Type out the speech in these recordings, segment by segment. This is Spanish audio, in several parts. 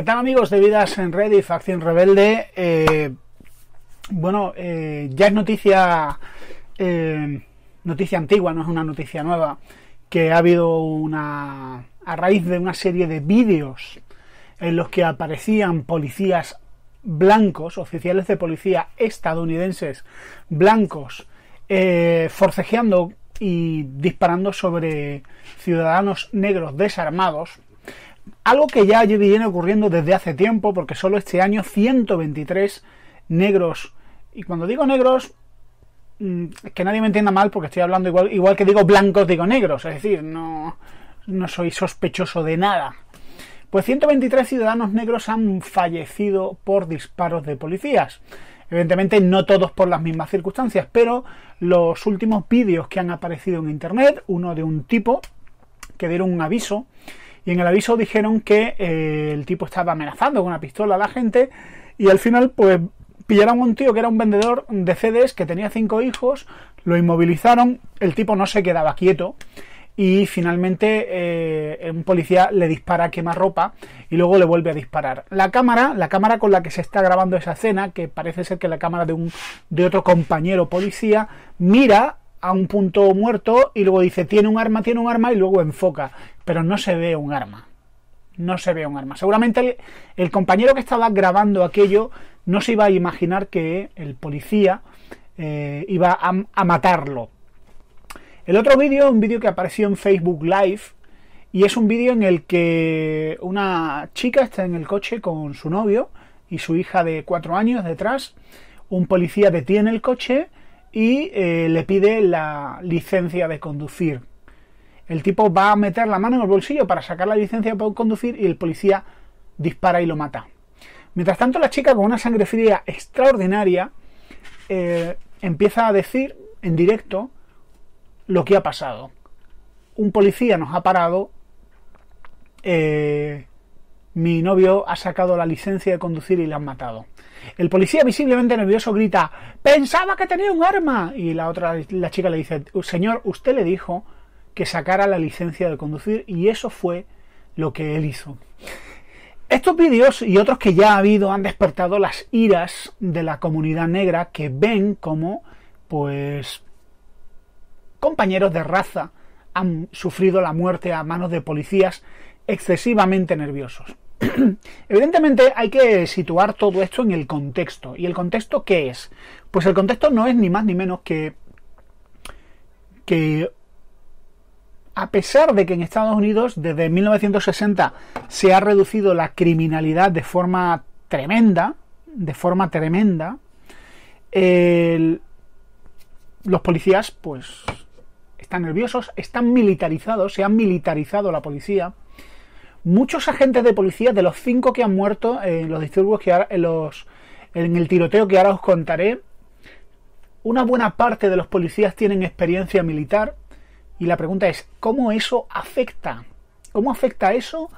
¿Qué tal amigos de Vidas en Red y Facción Rebelde? Eh, bueno, eh, ya es noticia, eh, noticia antigua, no es una noticia nueva, que ha habido una... a raíz de una serie de vídeos en los que aparecían policías blancos, oficiales de policía estadounidenses blancos, forcejeando y disparando sobre ciudadanos negros desarmados, algo que ya viene ocurriendo desde hace tiempo, porque solo este año 123 negros, y cuando digo negros, mm, que nadie me entienda mal porque estoy hablando igual, igual que digo blancos, digo negros, es decir, no, no soy sospechoso de nada. Pues 123 ciudadanos negros han fallecido por disparos de policías. Evidentemente no todos por las mismas circunstancias, pero los últimos vídeos que han aparecido en Internet, uno de un tipo que dieron un aviso y en el aviso dijeron que eh, el tipo estaba amenazando con una pistola a la gente y al final pues pillaron a un tío que era un vendedor de CDs que tenía cinco hijos, lo inmovilizaron, el tipo no se quedaba quieto y finalmente eh, un policía le dispara a ropa y luego le vuelve a disparar. La cámara, la cámara con la que se está grabando esa escena, que parece ser que la cámara de un de otro compañero policía, mira a un punto muerto y luego dice tiene un arma, tiene un arma y luego enfoca pero no se ve un arma. No se ve un arma. Seguramente el, compañero que estaba grabando aquello no se iba a imaginar que el policía eh, iba a, matarlo. El otro vídeo es un vídeo que apareció en Facebook Live y es un vídeo en el que una chica está en el coche con su novio y su hija de cuatro años detrás. Un policía detiene el coche y eh, le pide la licencia de conducir. El tipo va a meter la mano en el bolsillo para sacar la licencia para conducir y el policía dispara y lo mata. Mientras tanto, la chica con una sangre fría extraordinaria eh, empieza a decir en directo lo que ha pasado. Un policía nos ha parado. Eh, mi novio ha sacado la licencia de conducir y le han matado. El policía visiblemente nervioso grita, pensaba que tenía un arma. Y la otra, la chica le dice, señor, usted le dijo que sacara la licencia de conducir y eso fue lo que él hizo. Estos vídeos y otros que ya ha habido han despertado las iras de la comunidad negra que ven como pues compañeros de raza han sufrido la muerte a manos de policías excesivamente nerviosos. Evidentemente hay que situar todo esto en el contexto. ¿Y el contexto qué es? Pues el contexto no es ni más ni menos que que a pesar de que en Estados Unidos desde 1960 se ha reducido la criminalidad de forma tremenda, de forma tremenda, los policías pues están nerviosos, están militarizados, se han militarizado la policía. Muchos agentes de policía, de los cinco que han muerto en los disturbios que en el tiroteo que ahora os contaré, una buena parte de los policías tienen experiencia militar, y la pregunta es, ¿cómo eso afecta? ¿Cómo afecta eso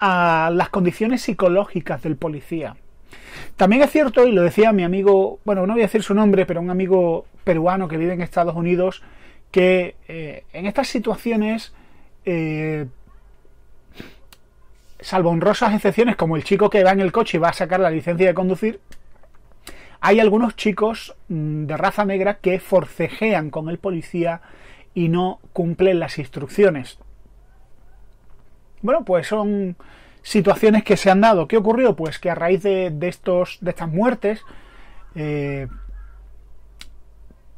a las condiciones psicológicas del policía? También es cierto, y lo decía mi amigo, bueno, no voy a decir su nombre, pero un amigo peruano que vive en Estados Unidos, que eh, en estas situaciones, eh, salvo honrosas excepciones, como el chico que va en el coche y va a sacar la licencia de conducir, hay algunos chicos mm, de raza negra que forcejean con el policía y no cumplen las instrucciones. Bueno, pues son situaciones que se han dado. ¿Qué ocurrió? Pues que a raíz de, estos, de estas muertes, eh,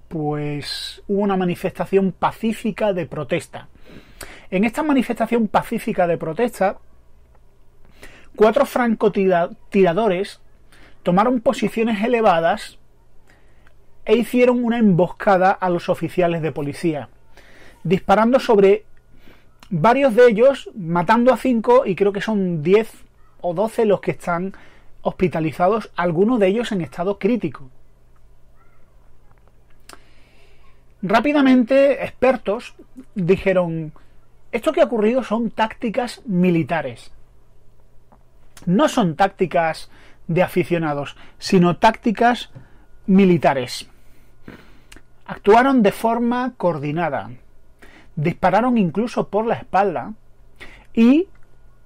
pues hubo una manifestación pacífica de protesta. En esta manifestación pacífica de protesta, cuatro francotiradores tomaron posiciones elevadas e hicieron una emboscada a los oficiales de policía disparando sobre varios de ellos, matando a cinco y creo que son 10 o 12 los que están hospitalizados, algunos de ellos en estado crítico. Rápidamente, expertos dijeron, esto que ha ocurrido son tácticas militares. No son tácticas de aficionados, sino tácticas militares. Actuaron de forma coordinada, dispararon incluso por la espalda y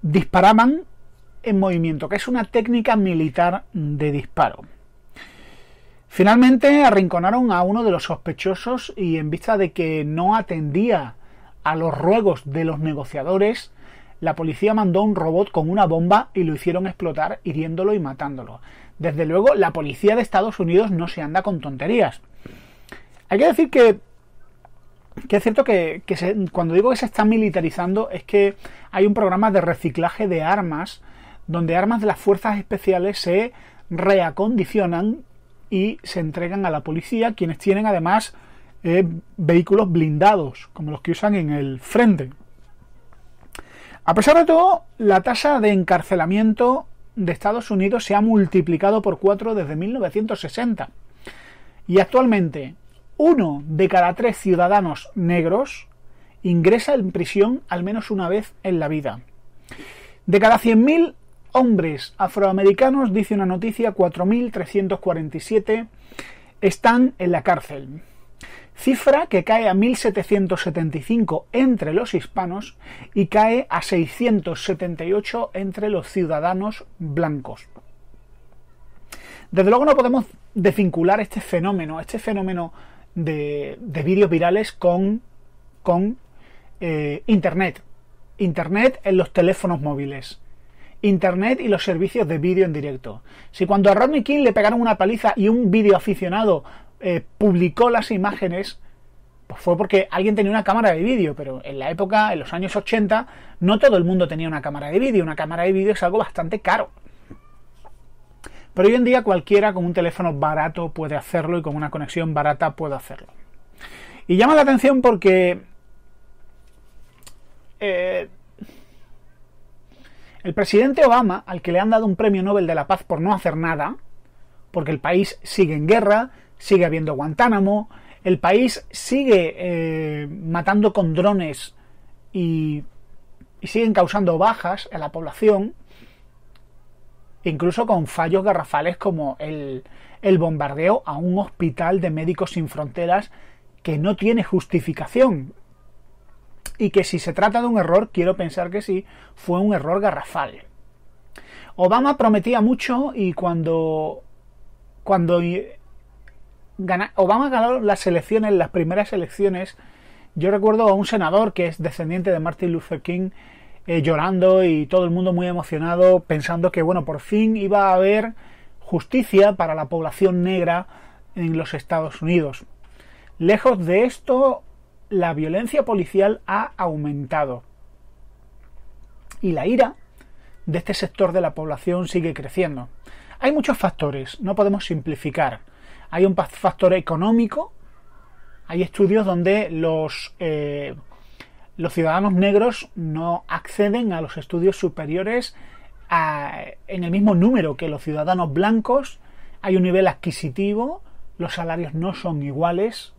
disparaban en movimiento, que es una técnica militar de disparo. Finalmente arrinconaron a uno de los sospechosos y en vista de que no atendía a los ruegos de los negociadores, la policía mandó un robot con una bomba y lo hicieron explotar, hiriéndolo y matándolo. Desde luego, la policía de Estados Unidos no se anda con tonterías. Hay que decir que que es cierto que, cuando digo que se está militarizando es que hay un programa de reciclaje de armas donde armas de las fuerzas especiales se reacondicionan y se entregan a la policía, quienes tienen además eh, vehículos blindados, como los que usan en el frente. A pesar de todo, la tasa de encarcelamiento de Estados Unidos se ha multiplicado por cuatro desde 1960. Y actualmente uno de cada tres ciudadanos negros ingresa en prisión al menos una vez en la vida. De cada 100.000 hombres afroamericanos, dice una noticia, 4.347 están en la cárcel. Cifra que cae a 1.775 entre los hispanos y cae a 678 entre los ciudadanos blancos. Desde luego no podemos desvincular este fenómeno, este fenómeno de, vídeos virales con, con eh, Internet. Internet en los teléfonos móviles. Internet y los servicios de vídeo en directo. Si cuando a Rodney King le pegaron una paliza y un vídeo aficionado eh, publicó las imágenes, pues fue porque alguien tenía una cámara de vídeo, pero en la época, en los años 80, no todo el mundo tenía una cámara de vídeo. Una cámara de vídeo es algo bastante caro. Pero hoy en día cualquiera con un teléfono barato puede hacerlo y con una conexión barata puede hacerlo. Y llama la atención porque eh, el presidente Obama, al que le han dado un premio Nobel de la Paz por no hacer nada, porque el país sigue en guerra, sigue habiendo Guantánamo, el país sigue eh, matando con drones y, siguen causando bajas en la población, incluso con fallos garrafales como el, el bombardeo a un hospital de médicos sin fronteras que no tiene justificación y que si se trata de un error, quiero pensar que sí, fue un error garrafal. Obama prometía mucho y cuando cuando Obama ganó las elecciones, las primeras elecciones, yo recuerdo a un senador que es descendiente de Martin Luther King eh, llorando y todo el mundo muy emocionado pensando que, bueno, por fin iba a haber justicia para la población negra en los Estados Unidos. Lejos de esto, la violencia policial ha aumentado. Y la ira de este sector de la población sigue creciendo. Hay muchos factores, no podemos simplificar. Hay un factor económico, hay estudios donde los eh, los ciudadanos negros no acceden a los estudios superiores en el mismo número que los ciudadanos blancos, hay un nivel adquisitivo, los salarios no son iguales,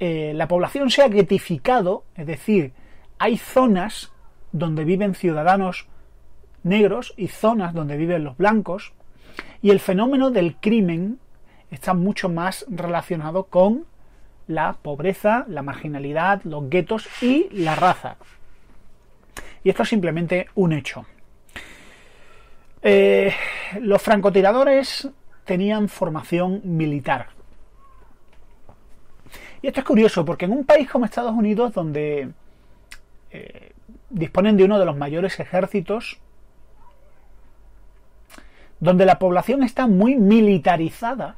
eh, la población se ha gratificado, es decir, hay zonas donde viven ciudadanos negros y zonas donde viven los blancos, y el fenómeno del crimen está mucho más relacionado con la pobreza, la marginalidad, los guetos y la raza. Y esto es simplemente un hecho. Eh, los francotiradores tenían formación militar. Y esto es curioso, porque en un país como Estados Unidos, donde eh, disponen de uno de los mayores ejércitos, donde la población está muy militarizada,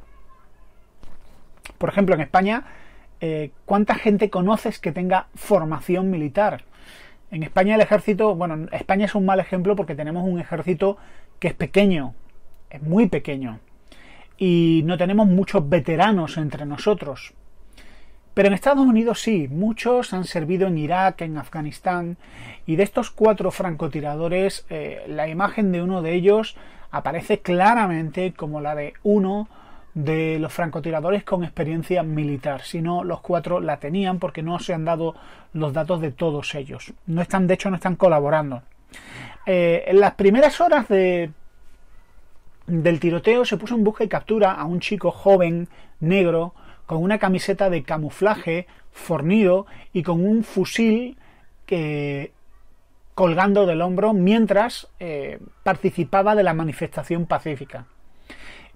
por ejemplo, en España eh, cuánta gente conoces que tenga formación militar. En España el ejército, bueno, España es un mal ejemplo porque tenemos un ejército que es pequeño, es muy pequeño, y no tenemos muchos veteranos entre nosotros. Pero en Estados Unidos sí, muchos han servido en Irak, en Afganistán, y de estos cuatro francotiradores, eh, la imagen de uno de ellos aparece claramente como la de uno de los francotiradores con experiencia militar, sino los cuatro la tenían porque no se han dado los datos de todos ellos. No están, de hecho, no están colaborando. Eh, en las primeras horas del tiroteo se puso en busca y captura a un chico joven, negro, con una camiseta de camuflaje fornido y con un fusil que colgando del hombro mientras eh, participaba de la manifestación pacífica.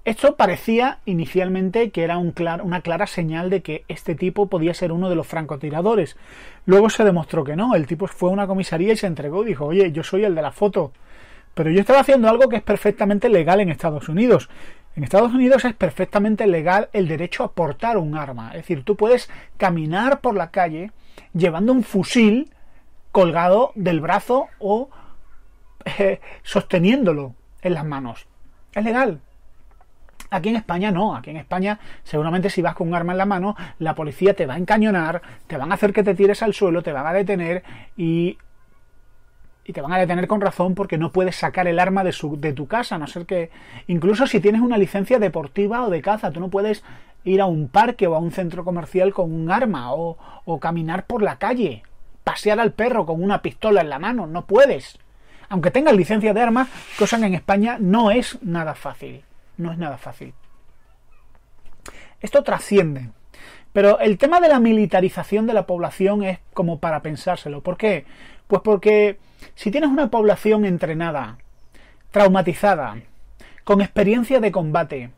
Esto parecía inicialmente que era una clara señal de que este tipo podía ser uno de los francotiradores. Luego se demostró que no, el tipo fue a una comisaría y se entregó y dijo, oye, yo soy el de la foto. Pero yo estaba haciendo algo que es perfectamente legal en Estados Unidos. En Estados Unidos es perfectamente legal el derecho a portar un arma. Es decir, tú puedes caminar por la calle llevando un fusil colgado del brazo o eh, sosteniéndolo en las manos. Es legal, Aquí en España no, aquí en España seguramente si vas con un arma en la mano, la policía te va a encañonar, te van a hacer que te tires al suelo, te van a detener y y te van a detener con razón porque no puedes sacar el arma de, tu casa, a no ser que incluso si tienes una licencia deportiva o de caza, tú no puedes ir a un parque o a un centro comercial con un arma o, o caminar por la calle, pasear al perro con una pistola en la mano, no puedes. Aunque tengas licencia de armas, cosa que en España no es nada fácil no es nada fácil. Esto trasciende. Pero el tema de la militarización de la población es como para pensárselo. ¿Por qué? Pues porque si tienes una población entrenada, traumatizada, con experiencia de combate,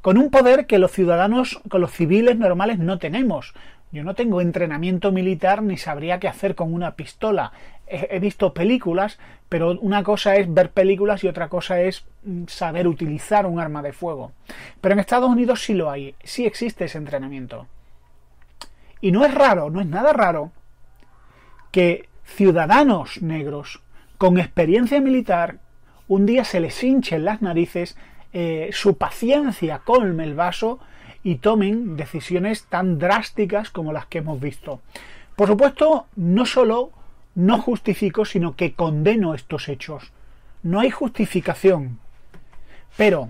con un poder que los ciudadanos, con los civiles normales no tenemos. Yo no tengo entrenamiento militar ni sabría qué hacer con una pistola, he visto películas, pero una cosa es ver películas y otra cosa es mm, saber utilizar un arma de fuego. Pero en Estados Unidos sí lo hay, sí existe ese entrenamiento. Y no es raro, no es nada raro que ciudadanos negros con experiencia militar un día se les hinchen las narices, eh, su paciencia colme el vaso y tomen decisiones tan drásticas como las que hemos visto. Por supuesto, no solo no justifico, sino que condeno estos hechos. No hay justificación. Pero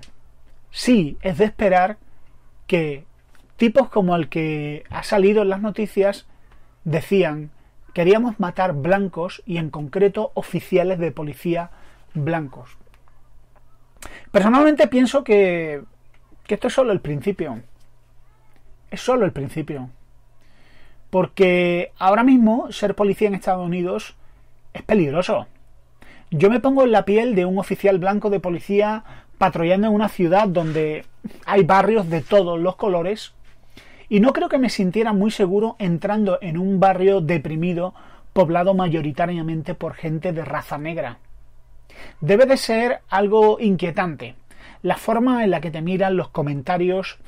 sí es de esperar que tipos como el que ha salido en las noticias decían queríamos matar blancos y en concreto oficiales de policía blancos. Personalmente pienso que, esto es solo el principio. Es solo el principio. Porque ahora mismo ser policía en Estados Unidos es peligroso. Yo me pongo en la piel de un oficial blanco de policía patrullando en una ciudad donde hay barrios de todos los colores y no creo que me sintiera muy seguro entrando en un barrio deprimido poblado mayoritariamente por gente de raza negra. Debe de ser algo inquietante, la forma en la que te miran los comentarios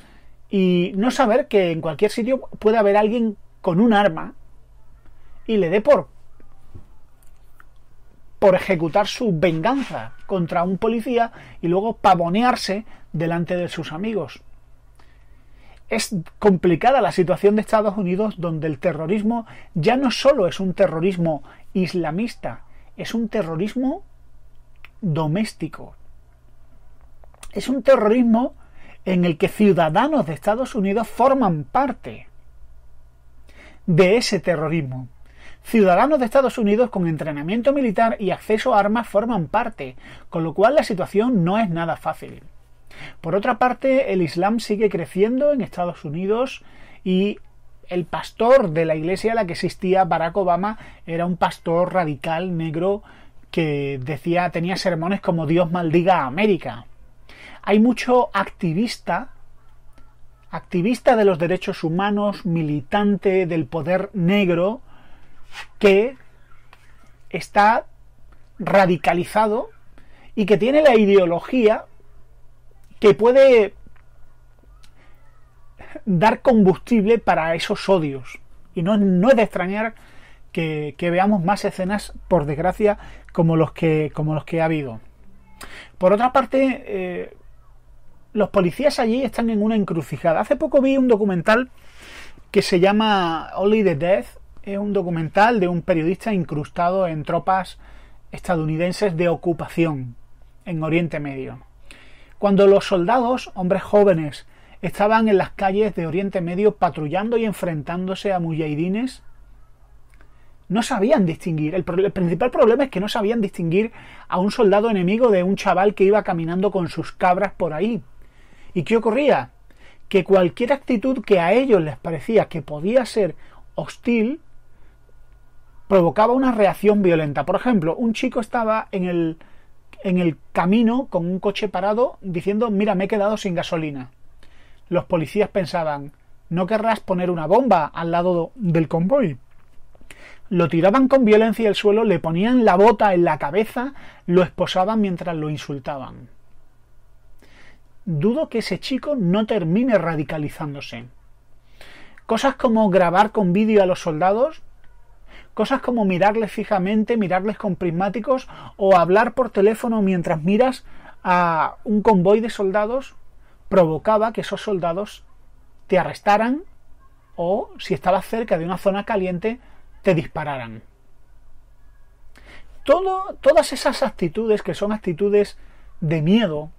y no saber que en cualquier sitio puede haber alguien con un arma y le dé por por ejecutar su venganza contra un policía y luego pavonearse delante de sus amigos. Es complicada la situación de Estados Unidos donde el terrorismo ya no solo es un terrorismo islamista, es un terrorismo doméstico. Es un terrorismo en el que ciudadanos de Estados Unidos forman parte de ese terrorismo. Ciudadanos de Estados Unidos con entrenamiento militar y acceso a armas forman parte, con lo cual la situación no es nada fácil. Por otra parte, el Islam sigue creciendo en Estados Unidos y el pastor de la iglesia a la que existía Barack Obama era un pastor radical negro que decía tenía sermones como Dios maldiga a América. Hay mucho activista activista de los derechos humanos, militante del poder negro, que está radicalizado y que tiene la ideología que puede dar combustible para esos odios. Y no, no es de extrañar que, veamos más escenas, por desgracia, como los que, como los que ha habido. Por otra parte, eh, los policías allí están en una encrucijada. Hace poco vi un documental que se llama Only the Death. Es un documental de un periodista incrustado en tropas estadounidenses de ocupación en Oriente Medio. Cuando los soldados, hombres jóvenes, estaban en las calles de Oriente Medio patrullando y enfrentándose a mujahidines, no sabían distinguir. el, principal problema es que no sabían distinguir a un soldado enemigo de un chaval que iba caminando con sus cabras por ahí. ¿Y qué ocurría? Que cualquier actitud que a ellos les parecía que podía ser hostil provocaba una reacción violenta. Por ejemplo, un chico estaba en el, en el camino con un coche parado diciendo, mira, me he quedado sin gasolina. Los policías pensaban, no querrás poner una bomba al lado del convoy. Lo tiraban con violencia al suelo, le ponían la bota en la cabeza, lo esposaban mientras lo insultaban dudo que ese chico no termine radicalizándose. Cosas como grabar con vídeo a los soldados, cosas como mirarles fijamente, mirarles con prismáticos o hablar por teléfono mientras miras a un convoy de soldados provocaba que esos soldados te arrestaran o si estabas cerca de una zona caliente te dispararan. Todo, todas esas actitudes que son actitudes de miedo,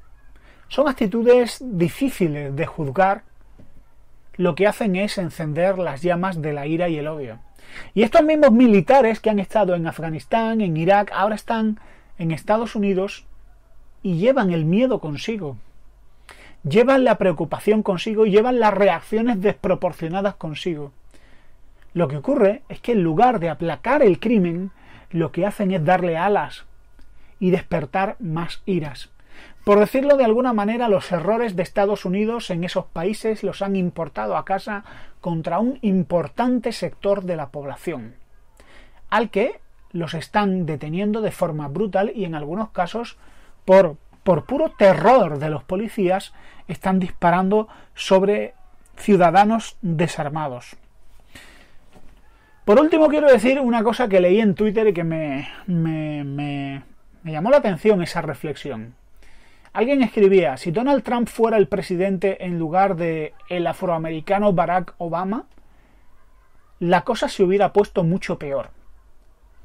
son actitudes difíciles de juzgar. Lo que hacen es encender las llamas de la ira y el odio. Y estos mismos militares que han estado en Afganistán, en Irak, ahora están en Estados Unidos y llevan el miedo consigo. Llevan la preocupación consigo y llevan las reacciones desproporcionadas consigo. Lo que ocurre es que en lugar de aplacar el crimen, lo que hacen es darle alas y despertar más iras. Por decirlo de alguna manera, los errores de Estados Unidos en esos países los han importado a casa contra un importante sector de la población, al que los están deteniendo de forma brutal y en algunos casos por, puro terror de los policías están disparando sobre ciudadanos desarmados. Por último, quiero decir una cosa que leí en Twitter y que me, me llamó la atención esa reflexión. Alguien escribía, si Donald Trump fuera el presidente en lugar de el afroamericano Barack Obama, la cosa se hubiera puesto mucho peor.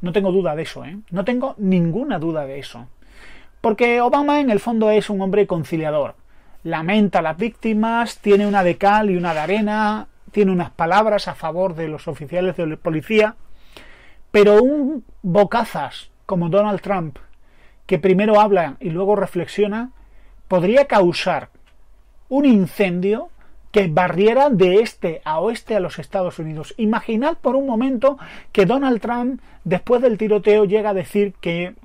No tengo duda de eso, ¿eh? No tengo ninguna duda de eso. Porque Obama en el fondo es un hombre conciliador. Lamenta a las víctimas, tiene una de cal y una de arena, tiene unas palabras a favor de los oficiales de la policía, pero un bocazas como Donald Trump, que primero habla y luego reflexiona, podría causar un incendio que barriera de este a oeste a los Estados Unidos. Imaginad por un momento que Donald Trump, después del tiroteo, llega a decir que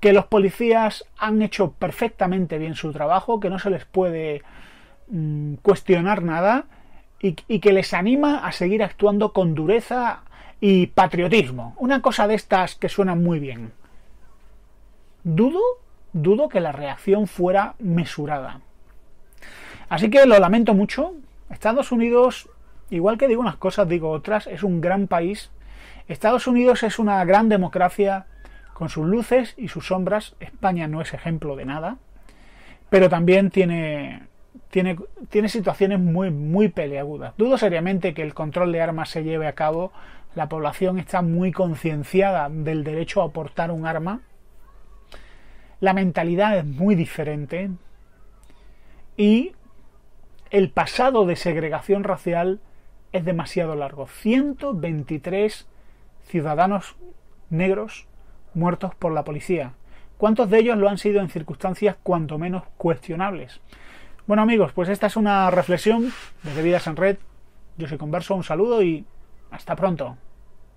que los policías han hecho perfectamente bien su trabajo, que no se les puede mm, cuestionar nada y, que les anima a seguir actuando con dureza y patriotismo. Una cosa de estas que suena muy bien. Dudo, dudo que la reacción fuera mesurada. Así que lo lamento mucho. Estados Unidos, igual que digo unas cosas, digo otras, es un gran país. Estados Unidos es una gran democracia con sus luces y sus sombras. España no es ejemplo de nada. Pero también tiene tiene, tiene, situaciones muy, muy peleagudas. Dudo seriamente que el control de armas se lleve a cabo la población está muy concienciada del derecho a aportar un arma, la mentalidad es muy diferente y el pasado de segregación racial es demasiado largo. 123 ciudadanos negros muertos por la policía. ¿Cuántos de ellos lo han sido en circunstancias cuanto menos cuestionables? Bueno amigos, pues esta es una reflexión desde Vidas en Red. Yo soy Converso, un saludo y hasta pronto.